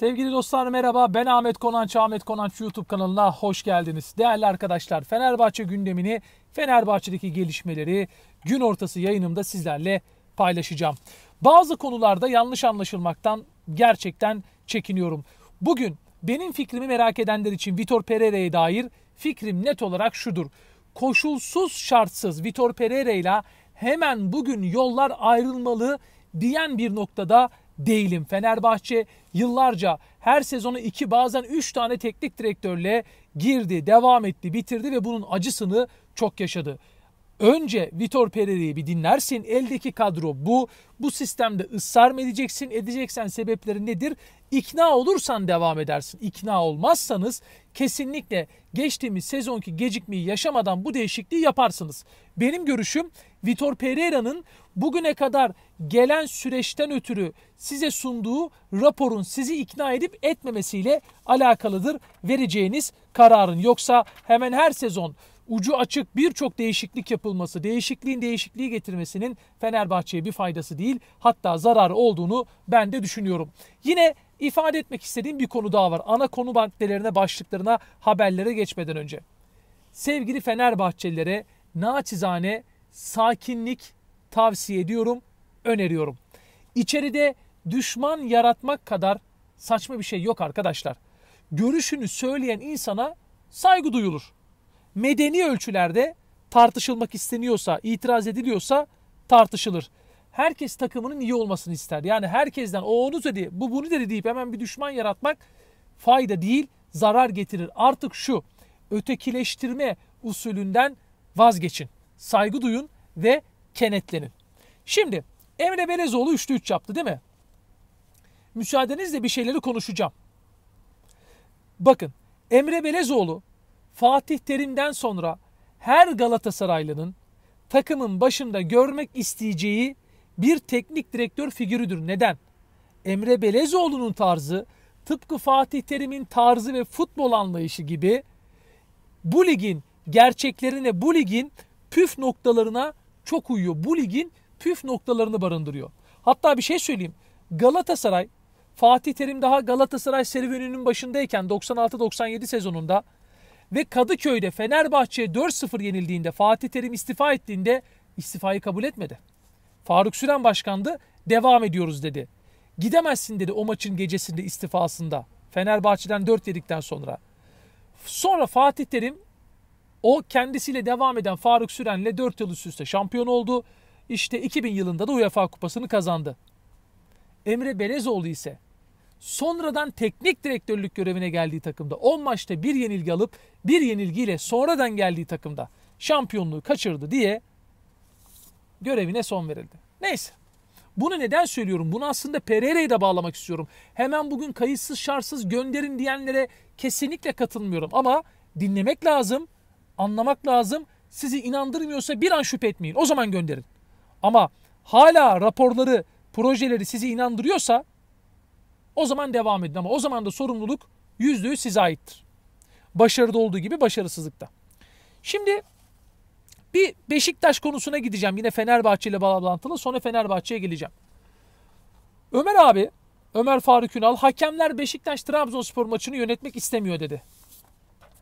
Sevgili dostlar merhaba ben Ahmet Konanç, Ahmet Konanç YouTube kanalına hoş geldiniz. Değerli arkadaşlar Fenerbahçe gündemini, Fenerbahçe'deki gelişmeleri gün ortası yayınımda sizlerle paylaşacağım. Bazı konularda yanlış anlaşılmaktan gerçekten çekiniyorum. Bugün benim fikrimi merak edenler için Vitor Pereira'ya dair fikrim net olarak şudur. Koşulsuz şartsız Vitor Pereira ile hemen bugün yollar ayrılmalı diyen bir noktada değilim. Fenerbahçe yıllarca her sezonu iki bazen üç tane teknik direktörle girdi, devam etti, bitirdi ve bunun acısını çok yaşadı. Önce Vitor Pereira'yı bir dinlersin. Eldeki kadro bu. Bu sistemde ısrar mı edeceksin? Edeceksen sebepleri nedir? İkna olursan devam edersin. İkna olmazsanız kesinlikle geçtiğimiz sezonki gecikmeyi yaşamadan bu değişikliği yaparsınız. Benim görüşüm Vitor Pereira'nın bugüne kadar gelen süreçten ötürü size sunduğu raporun sizi ikna edip etmemesiyle alakalıdır vereceğiniz kararın. Yoksa hemen her sezon ucu açık birçok değişiklik yapılması, değişikliğin değişikliği getirmesinin Fenerbahçe'ye bir faydası değil, hatta zarar olduğunu ben de düşünüyorum. Yine ifade etmek istediğim bir konu daha var. Ana konu maddelerine, başlıklarına, haberlere geçmeden önce. Sevgili Fenerbahçelilere naçizane sakinlik tavsiye ediyorum, öneriyorum. İçeride düşman yaratmak kadar saçma bir şey yok arkadaşlar. Görüşünü söyleyen insana saygı duyulur medeni ölçülerde tartışılmak isteniyorsa, itiraz ediliyorsa tartışılır. Herkes takımının iyi olmasını ister. Yani herkesten o onu dedi, bu bunu dedi deyip hemen bir düşman yaratmak fayda değil, zarar getirir. Artık şu ötekileştirme usulünden vazgeçin. Saygı duyun ve kenetlenin. Şimdi Emre Belezoğlu 3'te 3 yaptı değil mi? Müsaadenizle bir şeyleri konuşacağım. Bakın Emre Belezoğlu Fatih Terim'den sonra her Galatasaraylı'nın takımın başında görmek isteyeceği bir teknik direktör figürüdür. Neden? Emre Belezoğlu'nun tarzı tıpkı Fatih Terim'in tarzı ve futbol anlayışı gibi bu ligin gerçeklerine, bu ligin püf noktalarına çok uyuyor. Bu ligin püf noktalarını barındırıyor. Hatta bir şey söyleyeyim. Galatasaray, Fatih Terim daha Galatasaray serüveninin başındayken 96-97 sezonunda ve Kadıköy'de Fenerbahçe'ye 4-0 yenildiğinde Fatih Terim istifa ettiğinde istifayı kabul etmedi. Faruk Süren başkandı devam ediyoruz dedi. Gidemezsin dedi o maçın gecesinde istifasında. Fenerbahçe'den 4 yedikten sonra. Sonra Fatih Terim o kendisiyle devam eden Faruk Süren'le 4 yıl üst üste şampiyon oldu. İşte 2000 yılında da UEFA Kupası'nı kazandı. Emre Belezoğlu ise sonradan teknik direktörlük görevine geldiği takımda 10 maçta bir yenilgi alıp bir yenilgiyle sonradan geldiği takımda şampiyonluğu kaçırdı diye görevine son verildi. Neyse. Bunu neden söylüyorum? Bunu aslında Pereira'yı da bağlamak istiyorum. Hemen bugün kayıtsız şartsız gönderin diyenlere kesinlikle katılmıyorum. Ama dinlemek lazım, anlamak lazım. Sizi inandırmıyorsa bir an şüphe etmeyin. O zaman gönderin. Ama hala raporları, projeleri sizi inandırıyorsa o zaman devam edin ama o zaman da sorumluluk %100 size aittir. Başarıda olduğu gibi başarısızlıkta. Şimdi bir Beşiktaş konusuna gideceğim. Yine Fenerbahçe ile bağlantılı. Sonra Fenerbahçe'ye geleceğim. Ömer abi, Ömer Faruk Ünal, hakemler Beşiktaş Trabzonspor maçını yönetmek istemiyor dedi.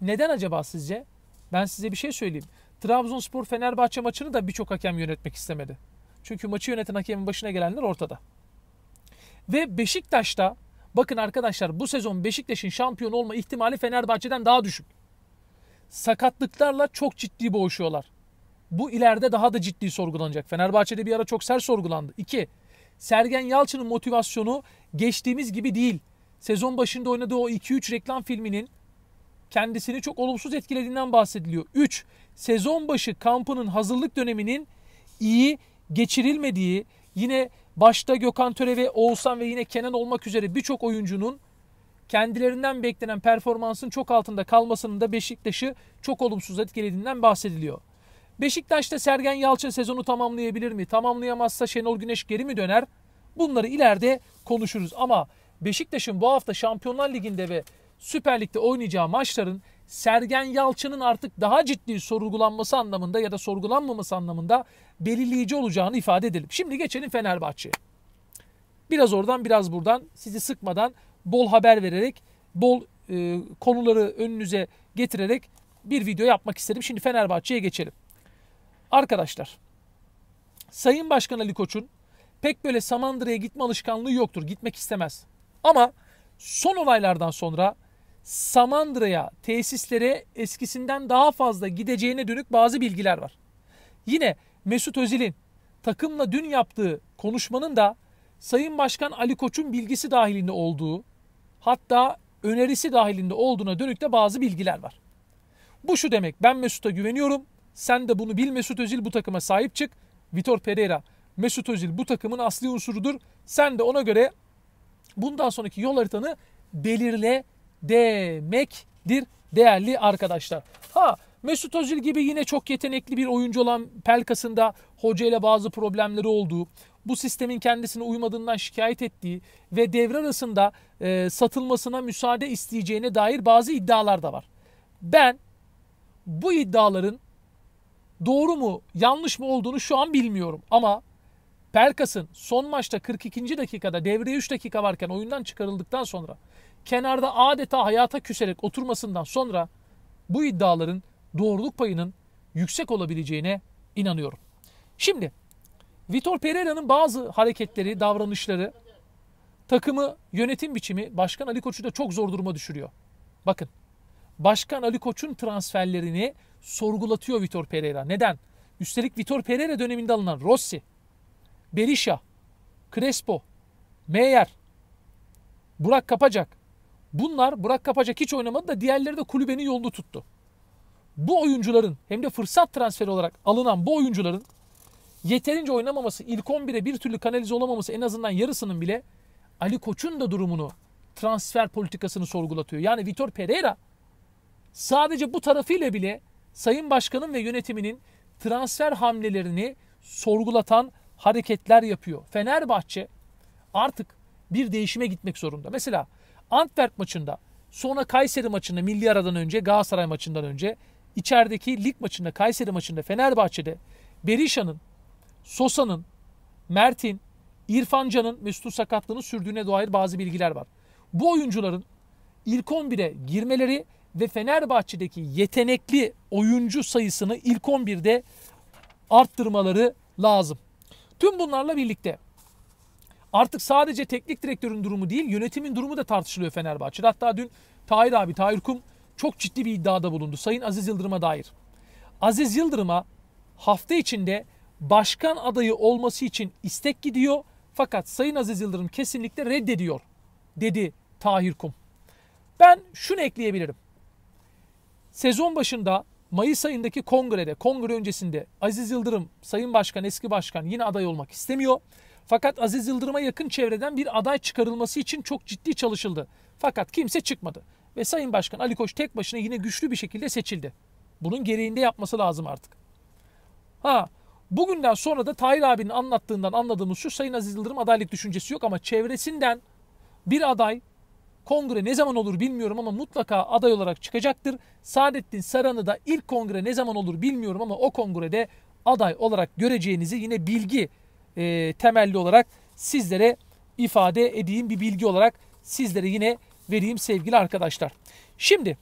Neden acaba sizce? Ben size bir şey söyleyeyim. Trabzonspor Fenerbahçe maçını da birçok hakem yönetmek istemedi. Çünkü maçı yöneten hakemin başına gelenler ortada. Ve Beşiktaş'ta Bakın arkadaşlar bu sezon Beşiktaş'ın şampiyon olma ihtimali Fenerbahçe'den daha düşük. Sakatlıklarla çok ciddi boğuşuyorlar. Bu ileride daha da ciddi sorgulanacak. Fenerbahçe'de bir ara çok sert sorgulandı. 2. Sergen Yalçın'ın motivasyonu geçtiğimiz gibi değil. Sezon başında oynadığı o 2-3 reklam filminin kendisini çok olumsuz etkilediğinden bahsediliyor. 3. Sezon başı kampının hazırlık döneminin iyi geçirilmediği, yine başta Gökhan Töre ve Oğuzhan ve yine Kenan olmak üzere birçok oyuncunun kendilerinden beklenen performansın çok altında kalmasının da Beşiktaş'ı çok olumsuz etkilediğinden bahsediliyor. Beşiktaş'ta Sergen Yalçın sezonu tamamlayabilir mi? Tamamlayamazsa Şenol Güneş geri mi döner? Bunları ileride konuşuruz ama Beşiktaş'ın bu hafta Şampiyonlar Ligi'nde ve Süper Lig'de oynayacağı maçların Sergen Yalçın'ın artık daha ciddi sorgulanması anlamında ya da sorgulanmaması anlamında belirleyici olacağını ifade edelim. Şimdi geçelim Fenerbahçe'ye. Biraz oradan biraz buradan sizi sıkmadan bol haber vererek bol e, konuları önünüze getirerek bir video yapmak istedim. Şimdi Fenerbahçe'ye geçelim. Arkadaşlar Sayın Başkan Ali Koç'un pek böyle Samandıra'ya gitme alışkanlığı yoktur. Gitmek istemez. Ama son olaylardan sonra Samandıra'ya, tesislere eskisinden daha fazla gideceğine dönük bazı bilgiler var. Yine Mesut Özil'in takımla dün yaptığı konuşmanın da Sayın Başkan Ali Koç'un bilgisi dahilinde olduğu, hatta önerisi dahilinde olduğuna dönük de bazı bilgiler var. Bu şu demek ben Mesut'a güveniyorum. Sen de bunu bil Mesut Özil bu takıma sahip çık. Vitor Pereira Mesut Özil bu takımın asli unsurudur. Sen de ona göre bundan sonraki yol haritanı belirle demektir değerli arkadaşlar. Ha Mesut Özil gibi yine çok yetenekli bir oyuncu olan Pelkas'ın da hoca ile bazı problemleri olduğu, bu sistemin kendisine uymadığından şikayet ettiği ve devre arasında e, satılmasına müsaade isteyeceğine dair bazı iddialar da var. Ben bu iddiaların doğru mu yanlış mı olduğunu şu an bilmiyorum ama Pelkas'ın son maçta 42. dakikada devreye 3 dakika varken oyundan çıkarıldıktan sonra kenarda adeta hayata küserek oturmasından sonra bu iddiaların doğruluk payının yüksek olabileceğine inanıyorum. Şimdi Vitor Pereira'nın bazı hareketleri, davranışları takımı, yönetim biçimi Başkan Ali Koç'u da çok zor duruma düşürüyor. Bakın Başkan Ali Koç'un transferlerini sorgulatıyor Vitor Pereira. Neden? Üstelik Vitor Pereira döneminde alınan Rossi, Berisha, Crespo, Meyer, Burak Kapacak Bunlar Burak Kapacak hiç oynamadı da diğerleri de kulübenin yolunu tuttu. Bu oyuncuların hem de fırsat transferi olarak alınan bu oyuncuların yeterince oynamaması, ilk 11'e bir türlü kanalize olamaması en azından yarısının bile Ali Koç'un da durumunu, transfer politikasını sorgulatıyor. Yani Vitor Pereira sadece bu tarafıyla bile Sayın Başkan'ın ve yönetiminin transfer hamlelerini sorgulatan hareketler yapıyor. Fenerbahçe artık bir değişime gitmek zorunda. Mesela Antwerp maçında sonra Kayseri maçında milli aradan önce Galatasaray maçından önce içerideki lig maçında Kayseri maçında Fenerbahçe'de Berisha'nın, Sosa'nın, Mert'in, İrfan Can'ın Mesut'un sakatlığını sürdüğüne dair bazı bilgiler var. Bu oyuncuların ilk 11'e girmeleri ve Fenerbahçe'deki yetenekli oyuncu sayısını ilk 11'de arttırmaları lazım. Tüm bunlarla birlikte artık sadece teknik direktörün durumu değil yönetimin durumu da tartışılıyor Fenerbahçe'de. Hatta dün Tahir abi, Tahir Kum çok ciddi bir iddiada bulundu Sayın Aziz Yıldırım'a dair. Aziz Yıldırım'a hafta içinde başkan adayı olması için istek gidiyor fakat Sayın Aziz Yıldırım kesinlikle reddediyor dedi Tahir Kum. Ben şunu ekleyebilirim. Sezon başında Mayıs ayındaki kongrede, kongre öncesinde Aziz Yıldırım, Sayın Başkan, eski başkan yine aday olmak istemiyor. Fakat Aziz Yıldırım'a yakın çevreden bir aday çıkarılması için çok ciddi çalışıldı. Fakat kimse çıkmadı. Ve Sayın Başkan Ali Koç tek başına yine güçlü bir şekilde seçildi. Bunun gereğinde yapması lazım artık. Ha bugünden sonra da Tahir abinin anlattığından anladığımız şu Sayın Aziz Yıldırım adaylık düşüncesi yok ama çevresinden bir aday kongre ne zaman olur bilmiyorum ama mutlaka aday olarak çıkacaktır. Saadettin Saran'ı da ilk kongre ne zaman olur bilmiyorum ama o kongrede aday olarak göreceğinizi yine bilgi e, temelli olarak sizlere ifade edeyim bir bilgi olarak sizlere yine vereyim sevgili arkadaşlar. Şimdi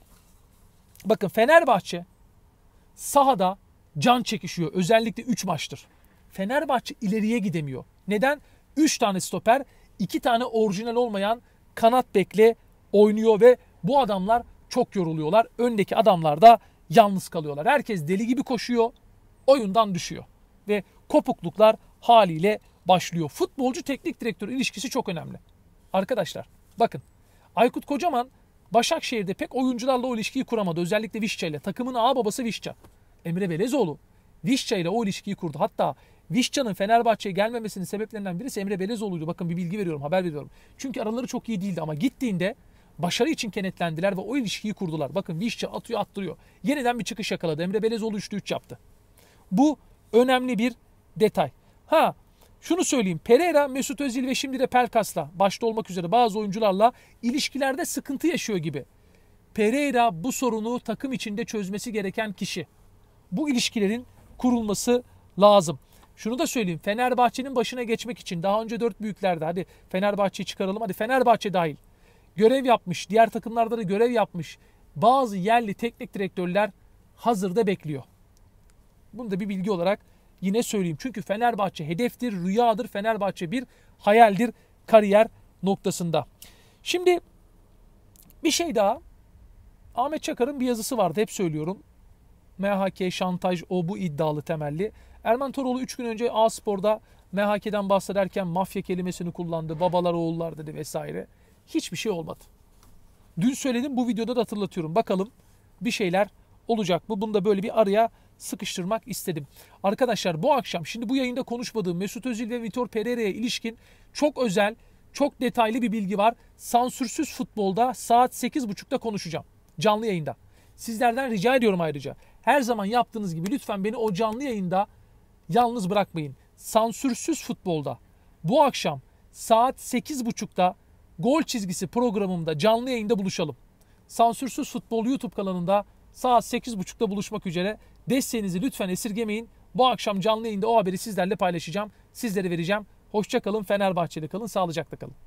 bakın Fenerbahçe sahada can çekişiyor. Özellikle 3 maçtır. Fenerbahçe ileriye gidemiyor. Neden? 3 tane stoper, 2 tane orijinal olmayan kanat bekle oynuyor ve bu adamlar çok yoruluyorlar. Öndeki adamlar da yalnız kalıyorlar. Herkes deli gibi koşuyor, oyundan düşüyor ve kopukluklar haliyle başlıyor. Futbolcu teknik direktör ilişkisi çok önemli. Arkadaşlar bakın Aykut Kocaman Başakşehir'de pek oyuncularla o ilişkiyi kuramadı. Özellikle Vişça ile. Takımın ağ babası Vişça. Emre Belezoğlu Vişça ile o ilişkiyi kurdu. Hatta Vişça'nın Fenerbahçe'ye gelmemesinin sebeplerinden birisi Emre Belezoğlu'ydu. Bakın bir bilgi veriyorum, haber veriyorum. Çünkü araları çok iyi değildi ama gittiğinde başarı için kenetlendiler ve o ilişkiyi kurdular. Bakın Vişça atıyor attırıyor. Yeniden bir çıkış yakaladı. Emre Belezoğlu 3'lü 3 yaptı. Bu önemli bir detay. Ha şunu söyleyeyim. Pereira, Mesut Özil ve şimdi de Pelkas'la başta olmak üzere bazı oyuncularla ilişkilerde sıkıntı yaşıyor gibi. Pereira bu sorunu takım içinde çözmesi gereken kişi. Bu ilişkilerin kurulması lazım. Şunu da söyleyeyim. Fenerbahçe'nin başına geçmek için daha önce dört büyüklerde hadi Fenerbahçe'yi çıkaralım hadi Fenerbahçe dahil görev yapmış, diğer takımlarda da görev yapmış bazı yerli teknik direktörler hazırda bekliyor. Bunu da bir bilgi olarak Yine söyleyeyim çünkü Fenerbahçe hedeftir, rüyadır. Fenerbahçe bir hayaldir kariyer noktasında. Şimdi bir şey daha. Ahmet Çakar'ın bir yazısı vardı hep söylüyorum. MHK, şantaj, o bu iddialı temelli. Erman Toroğlu 3 gün önce A Spor'da MHK'den bahsederken mafya kelimesini kullandı. Babalar oğullar dedi vesaire. Hiçbir şey olmadı. Dün söyledim bu videoda da hatırlatıyorum. Bakalım bir şeyler olacak mı? Bunu da böyle bir araya sıkıştırmak istedim. Arkadaşlar bu akşam şimdi bu yayında konuşmadığım Mesut Özil ve Vitor Pereira'ya ilişkin çok özel, çok detaylı bir bilgi var. Sansürsüz futbolda saat 8.30'da konuşacağım. Canlı yayında. Sizlerden rica ediyorum ayrıca. Her zaman yaptığınız gibi lütfen beni o canlı yayında yalnız bırakmayın. Sansürsüz futbolda bu akşam saat 8.30'da Gol Çizgisi programımda canlı yayında buluşalım. Sansürsüz Futbol YouTube kanalında saat 8.30'da buluşmak üzere. Desteğinizi lütfen esirgemeyin. Bu akşam canlı yayında o haberi sizlerle paylaşacağım. Sizlere vereceğim. Hoşça kalın, Fenerbahçeli kalın, sağlıcakla kalın.